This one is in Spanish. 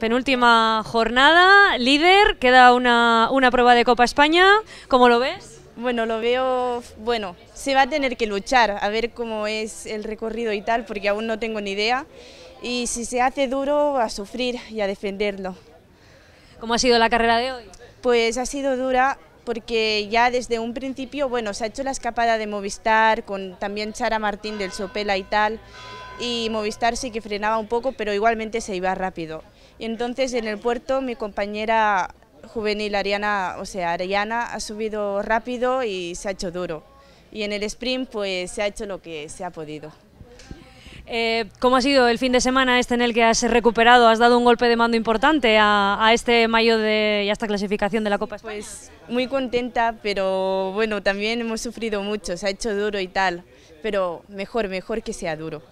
Penúltima jornada, líder, queda una, una, prueba de Copa España, ¿cómo lo ves? Bueno, lo veo, bueno, se va a tener que luchar, a ver cómo es el recorrido y tal, porque aún no tengo ni idea, y si se hace duro, a sufrir y a defenderlo. ¿Cómo ha sido la carrera de hoy? Pues ha sido dura, porque ya desde un principio, bueno, se ha hecho la escapada de Movistar, con también Chara Martín del Sopela y tal, y Movistar sí que frenaba un poco, pero igualmente se iba rápido. Y entonces en el puerto mi compañera juvenil Ariana, o sea, Ariana ha subido rápido y se ha hecho duro. Y en el sprint pues se ha hecho lo que se ha podido. Eh, ¿Cómo ha sido el fin de semana este en el que has recuperado, has dado un golpe de mando importante a, este mayo de, y a esta clasificación de la Copa España? Pues muy contenta, pero bueno, también hemos sufrido mucho, se ha hecho duro y tal, pero mejor, mejor que sea duro.